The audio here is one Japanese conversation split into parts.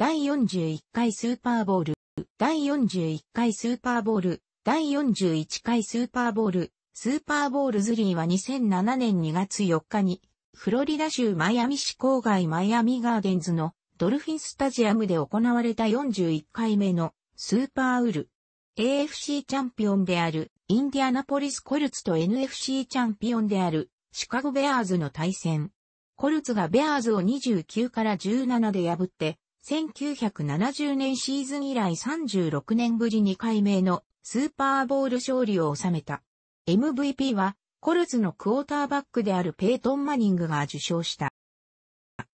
第41回スーパーボール、第41回スーパーボール、第41回スーパーボール、スーパーボールズリーは2007年2月4日に、フロリダ州マイアミ市郊外マイアミガーデンズのドルフィンスタジアムで行われた41回目のスーパーウル。AFC チャンピオンであるインディアナポリスコルツと NFC チャンピオンであるシカゴベアーズの対戦。コルツがベアーズを29から17で破って1970年シーズン以来36年ぶり2回目のスーパーボール勝利を収めた。MVP はコルツのクォーターバックであるペイトン・マニングが受賞した。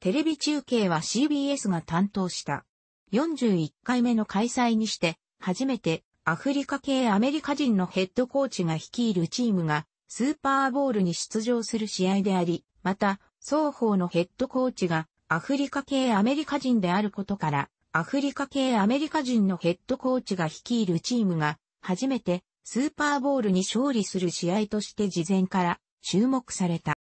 テレビ中継は CBS が担当した。41回目の開催にして、初めてアフリカ系アメリカ人のヘッドコーチが率いるチームがスーパーボールに出場する試合であり、また双方のヘッドコーチがアフリカ系アメリカ人であることから、アフリカ系アメリカ人のヘッドコーチが率いるチームが、初めてスーパーボールに勝利する試合として事前から注目された。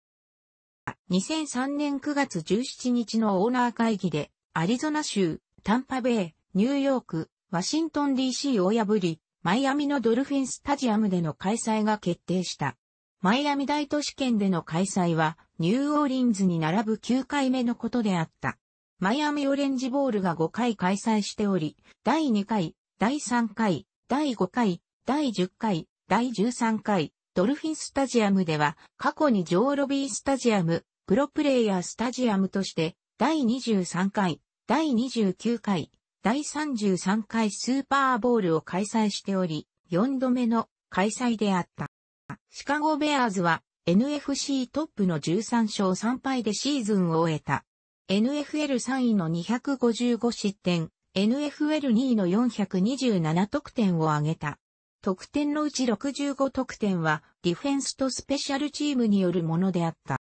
2003年9月17日のオーナー会議で、アリゾナ州、タンパベイ、ニューヨーク、ワシントン DC を破り、マイアミのドルフィンスタジアムでの開催が決定した。マイアミ大都市圏での開催は、ニューオーリンズに並ぶ9回目のことであった。マイアミオレンジボールが5回開催しており、第2回、第3回、第5回、第10回、第13回、ドルフィンスタジアムでは、過去にジョーロビースタジアム、プロプレイヤースタジアムとして、第23回、第29回、第33回スーパーボールを開催しており、4度目の開催であった。シカゴベアーズは NFC トップの13勝3敗でシーズンを終えた。NFL3 位の255失点、NFL2 位の427得点を挙げた。得点のうち65得点はディフェンスとスペシャルチームによるものであった。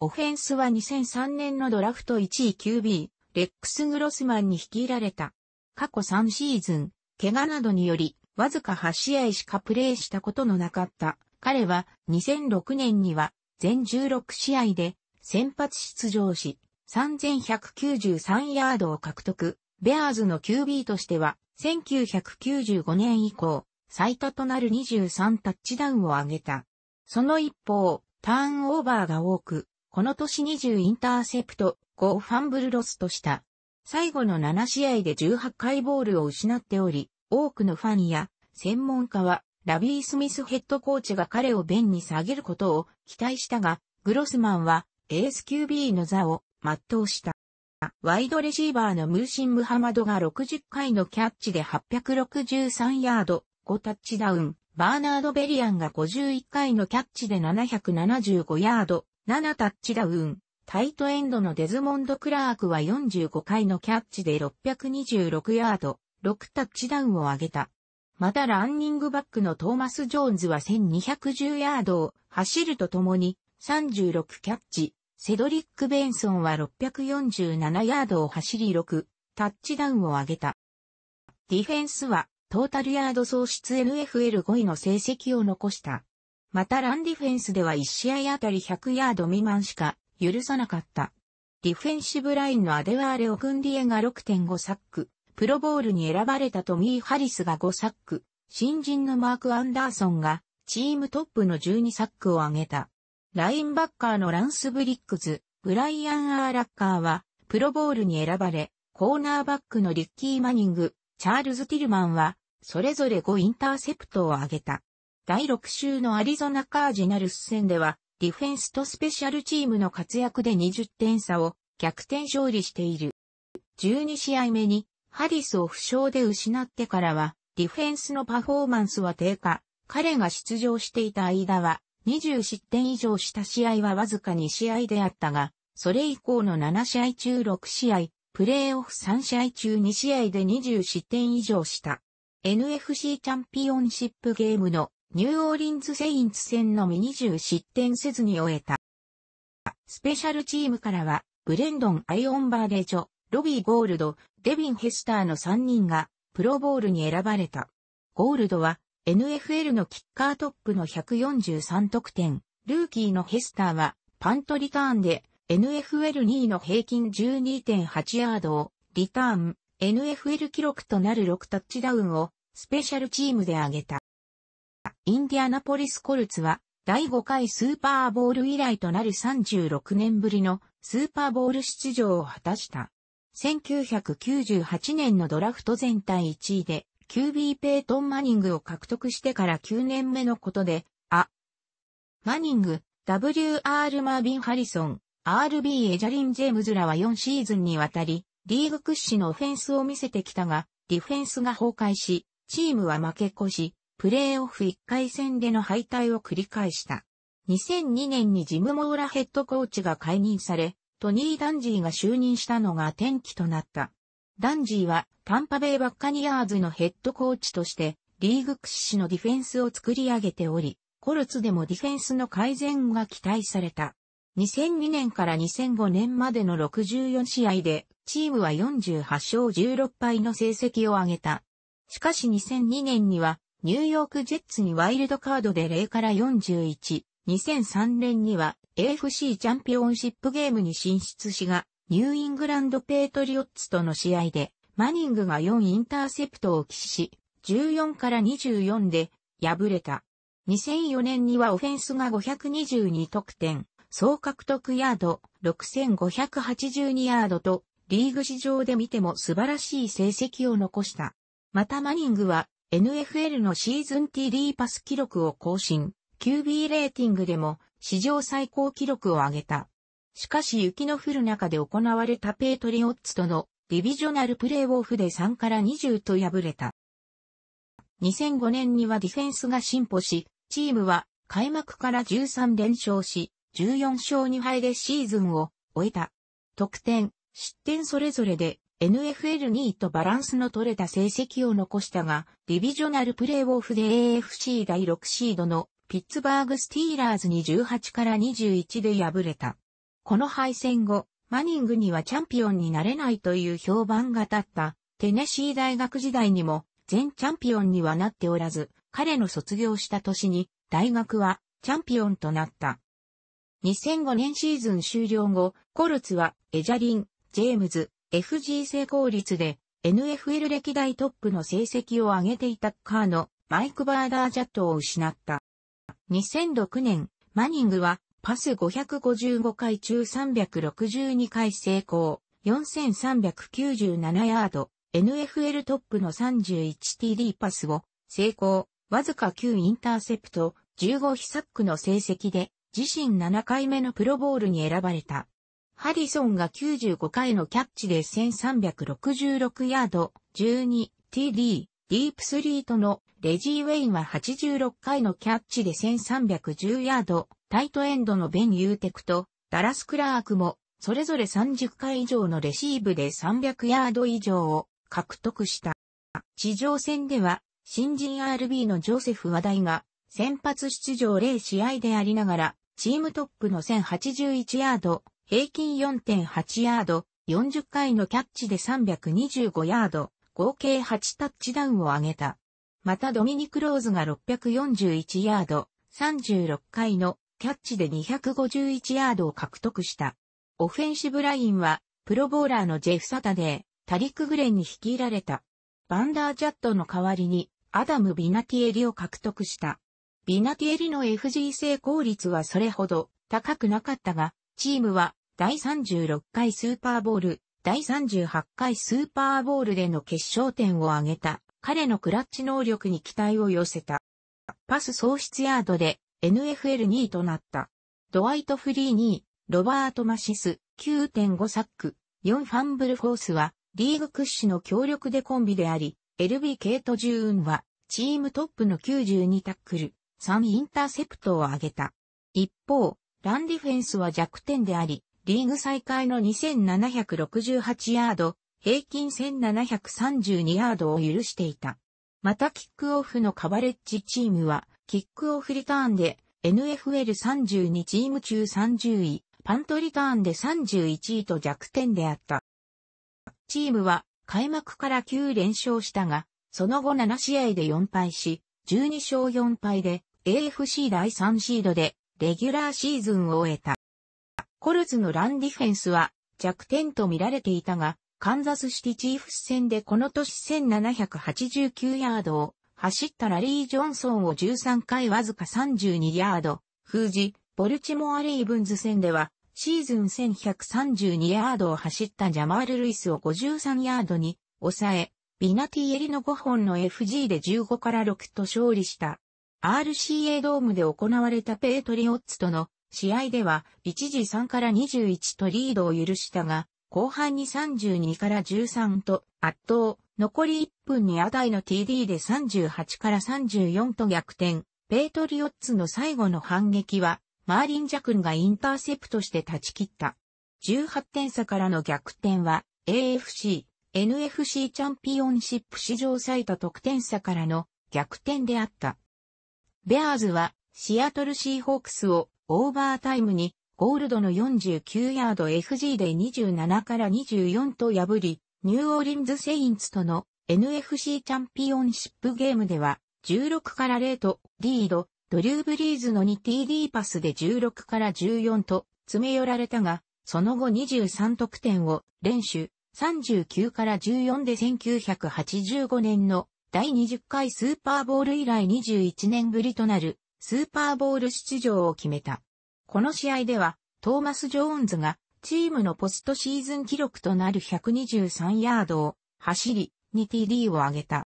オフェンスは2003年のドラフト1位 QB、レックス・グロスマンに率いられた。過去3シーズン、怪我などによりわずか8試合しかプレーしたことのなかった。彼は2006年には全16試合で先発出場し、3193ヤードを獲得。ベアーズの QB としては1995年以降、最多となる23タッチダウンを挙げた。その一方、ターンオーバーが多く、この年20インターセプト、5ファンブルロスとした。最後の7試合で18回ボールを失っており、多くのファンや専門家はラビー・スミスヘッドコーチが彼をベンに下げることを期待したが、グロスマンはエース QB の座を全うした。ワイドレシーバーのムーシン・ムハマドが60回のキャッチで863ヤード、5タッチダウン、バーナード・ベリアンが51回のキャッチで775ヤード、7タッチダウン、タイトエンドのデズモンド・クラークは45回のキャッチで626ヤード、6タッチダウンを挙げた。またランニングバックのトーマス・ジョーンズは1210ヤードを走るとともに36キャッチ、セドリック・ベンソンは647ヤードを走り6タッチダウンを挙げた。ディフェンスはトータルヤード喪失 NFL5 位の成績を残した。またランディフェンスでは1試合あたり100ヤード未満しか許さなかった。ディフェンシブラインのアデワーレ・オクンディエが6.5サック、プロボールに選ばれたトミー・ハリスが5サック、新人のマーク・アンダーソンがチームトップの12サックを挙げた。ラインバッカーのランス・ブリックズ、ブライアン・アーラッカーはプロボールに選ばれ、コーナーバックのリッキー・マニング、チャールズ・ティルマンはそれぞれ5インターセプトを挙げた。第6週のアリゾナカージナルス戦では、ディフェンスとスペシャルチームの活躍で20点差を逆転勝利している。12試合目にハリスを負傷で失ってからは、ディフェンスのパフォーマンスは低下。彼が出場していた間は、20失点以上した試合はわずか2試合であったが、それ以降の7試合中6試合、プレーオフ3試合中2試合で20失点以上した。NFC チャンピオンシップゲームのニューオーリンズ・セインツ戦のみ20失点せずに終えた。スペシャルチームからは、ブレンドン・アイオンバーレジョ、ロビー・ゴールド、デビン・ヘスターの3人がプロボールに選ばれた。ゴールドは NFL のキッカートップの143得点。ルーキーのヘスターはパントリターンで NFL2 位の平均12.8ヤードをリターン NFL 記録となる6タッチダウンをスペシャルチームで挙げた。インディアナポリスコルツは第5回スーパーボール以来となる36年ぶりのスーパーボール出場を果たした。1998年のドラフト全体1位で、QB ペイトン・マニングを獲得してから9年目のことで、あ、マニング、WR マービン・ハリソン、RB エジャリン・ジェームズらは4シーズンにわたり、リーグ屈指のオフェンスを見せてきたが、ディフェンスが崩壊し、チームは負け越し、プレーオフ1回戦での敗退を繰り返した。2002年にジム・モーラヘッドコーチが解任され、トニー・ダンジーが就任したのが転機となった。ダンジーはタンパベイ・バッカニアーズのヘッドコーチとして、リーグ屈指のディフェンスを作り上げており、コルツでもディフェンスの改善が期待された。2002年から2005年までの64試合で、チームは48勝16敗の成績を挙げた。しかし2002年には、ニューヨークジェッツにワイルドカードで0から41、2003年には AFC チャンピオンシップゲームに進出しが、ニューイングランドペートリオッツとの試合で、マニングが4インターセプトを起死し、14から24で敗れた。2004年にはオフェンスが522得点、総獲得ヤード6582ヤードと、リーグ史上で見ても素晴らしい成績を残した。またマニングは NFL のシーズン TD パス記録を更新。QB レーティングでも史上最高記録を上げた。しかし雪の降る中で行われたペイトリオッツとのディビジョナルプレーオフで3から20と敗れた。2005年にはディフェンスが進歩し、チームは開幕から13連勝し、14勝2敗でシーズンを終えた。得点、失点それぞれで NFL2 位とバランスの取れた成績を残したが、ディビジョナルプレーオフで AFC 第6シードのピッツバーグスティーラーズに18から21で敗れた。この敗戦後、マニングにはチャンピオンになれないという評判が立った、テネシー大学時代にも、全チャンピオンにはなっておらず、彼の卒業した年に、大学は、チャンピオンとなった。2005年シーズン終了後、コルツは、エジャリン、ジェームズ、FG 成功率で、NFL 歴代トップの成績を上げていたカーの、マイク・バーダージャットを失った。2006年、マニングはパス555回中362回成功、4397ヤード、NFL トップの 31TD パスを成功、わずか9インターセプト、15被サックの成績で自身7回目のプロボールに選ばれた。ハリソンが95回のキャッチで1366ヤード、12TD、ディープスリートのレジー・ウェインは86回のキャッチで1310ヤード、タイトエンドのベン・ユーテクとダラス・クラークもそれぞれ30回以上のレシーブで300ヤード以上を獲得した。地上戦では新人 RB のジョセフ話題が先発出場0試合でありながらチームトップの1081ヤード、平均4.8ヤード、40回のキャッチで325ヤード、合計8タッチダウンを挙げた。またドミニク・ローズが641ヤード、36回のキャッチで251ヤードを獲得した。オフェンシブラインは、プロボーラーのジェフ・サタデー、タリック・グレンに率いられた。バンダー・ジャットの代わりに、アダム・ビナティエリを獲得した。ビナティエリの FG 成功率はそれほど高くなかったが、チームは第36回スーパーボール第38回スーパーボールでの決勝点を挙げた彼のクラッチ能力に期待を寄せた。パス喪失ヤードで NFL2 位となった。ドワイト・フリー2位、ロバート・マシス9.5サック、4ファンブルフォースはリーグ屈指の強力でコンビであり、LB ケイト・ジューンはチームトップの92タックル、3インターセプトを挙げた。一方、ランディフェンスは弱点であり、リーグ再開の2768ヤード、平均1732ヤードを許していた。またキックオフのカバレッジチームは、キックオフリターンで NFL32 チーム中30位、パントリターンで31位と弱点であった。チームは開幕から9連勝したが、その後7試合で4敗し、12勝4敗で AFC 第3シードでレギュラーシーズンを終えた。コルズのランディフェンスは弱点と見られていたが、カンザスシティチーフス戦でこの年1789ヤードを走ったラリー・ジョンソンを13回わずか32ヤード、封じ、ボルチモア・レイブンズ戦ではシーズン1132ヤードを走ったジャマール・ルイスを53ヤードに抑え、ビナティエリの5本の FG で15から6と勝利した。RCA ドームで行われたペイトリオッツとの試合では一時3から21とリードを許したが、後半に32から13と圧倒、残り1分にアダイの TD で38から34と逆転、ペイトリオッツの最後の反撃は、マーリン・ジャクンがインターセプトして断ち切った。18点差からの逆転は、AFC、NFC チャンピオンシップ史上最多得点差からの逆転であった。ベアーズは、シアトルシーホークスをオーバータイムにゴールドの49ヤード FG で27から24と破り、ニューオーリンズ・セインツとの NFC チャンピオンシップゲームでは16から0とリード、ドリュー・ブリーズの 2TD パスで16から14と詰め寄られたが、その後23得点を連取39から14で1985年の第20回スーパーボール以来21年ぶりとなるスーパーボール出場を決めた。この試合では、トーマス・ジョーンズが、チームのポストシーズン記録となる123ヤードを走り、2TD を挙げた。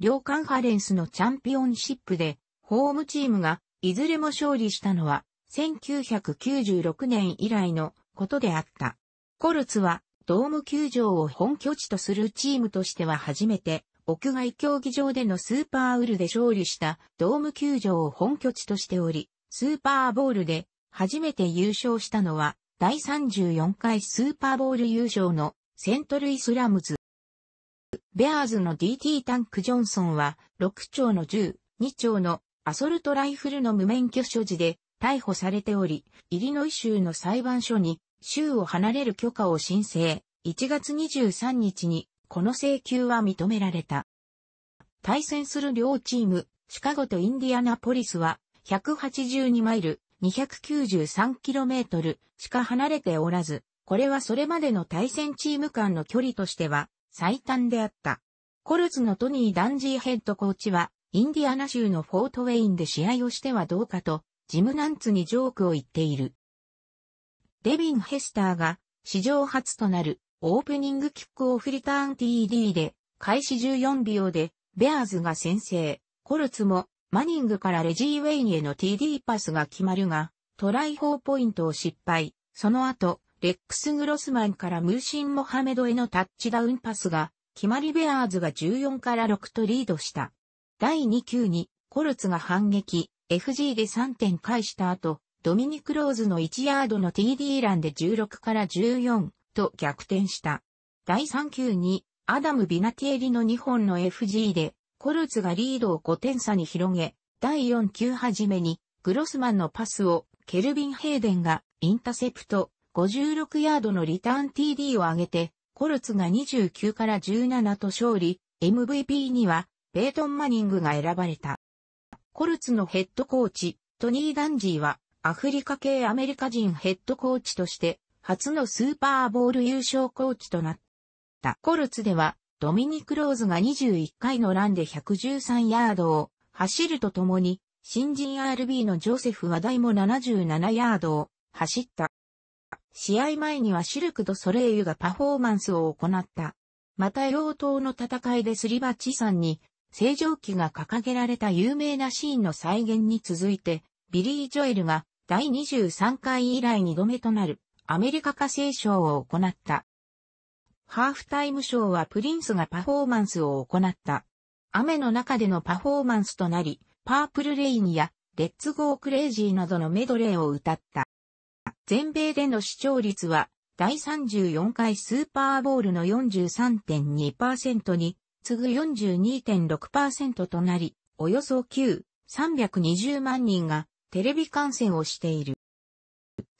両カンファレンスのチャンピオンシップで、ホームチームが、いずれも勝利したのは、1996年以来のことであった。コルツは、ドーム球場を本拠地とするチームとしては初めて、屋外競技場でのスーパーウルで勝利したドーム球場を本拠地としており、スーパーボールで初めて優勝したのは第34回スーパーボール優勝のセントルイスラムズ。ベアーズの DT タンク・ジョンソンは6丁の銃、2丁のアソルトライフルの無免許所持で逮捕されており、イリノイ州の裁判所に州を離れる許可を申請。1月23日にこの請求は認められた。対戦する両チーム、シカゴとインディアナポリスは、182マイル、2 9 3トルしか離れておらず、これはそれまでの対戦チーム間の距離としては最短であった。コルツのトニー・ダンジーヘッドコーチは、インディアナ州のフォートウェインで試合をしてはどうかと、ジムナンツにジョークを言っている。デビン・ヘスターが、史上初となるオープニングキックオフリターン TD で、開始14秒で、ベアーズが先制。コルツも、マニングからレジー・ウェインへの TD パスが決まるが、トライ4ポイントを失敗。その後、レックス・グロスマンからムーシン・モハメドへのタッチダウンパスが、決まりベアーズが14から6とリードした。第2球に、コルツが反撃、FG で3点返した後、ドミニク・ローズの1ヤードの TD ランで16から14、と逆転した。第3球に、アダム・ビナティエリの2本の FG で、コルツがリードを5点差に広げ、第4球はじめに、グロスマンのパスを、ケルビン・ヘイデンが、インタセプト、56ヤードのリターン TD を上げて、コルツが29から17と勝利、MVP には、ベイトン・マニングが選ばれた。コルツのヘッドコーチ、トニー・ダンジーは、アフリカ系アメリカ人ヘッドコーチとして、初のスーパーボール優勝コーチとなった。コルツでは、ドミニク・ローズが21回のランで113ヤードを走るとともに、新人 RB のジョセフ・話題も77ヤードを走った。試合前にはシルク・ド・ソレイユがパフォーマンスを行った。また両党の戦いですり鉢さんに、正常期が掲げられた有名なシーンの再現に続いて、ビリー・ジョエルが第23回以来2度目となるアメリカ歌星賞を行った。ハーフタイムショーはプリンスがパフォーマンスを行った。雨の中でのパフォーマンスとなり、パープルレインやレッツゴークレイジーなどのメドレーを歌った。全米での視聴率は第34回スーパーボールの43.2%に次ぐ42.6%となり、およそ9、320万人がテレビ観戦をしている。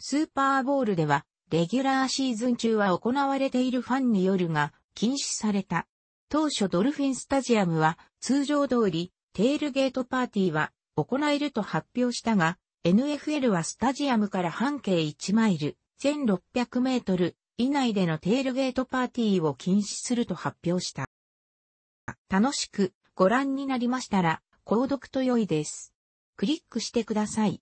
スーパーボールでは、レギュラーシーズン中は行われているファンによるが、禁止された。当初ドルフィンスタジアムは、通常通り、テールゲートパーティーは、行えると発表したが、NFL はスタジアムから半径1マイル、1600メートル以内でのテールゲートパーティーを禁止すると発表した。楽しくご覧になりましたら、購読と良いです。クリックしてください。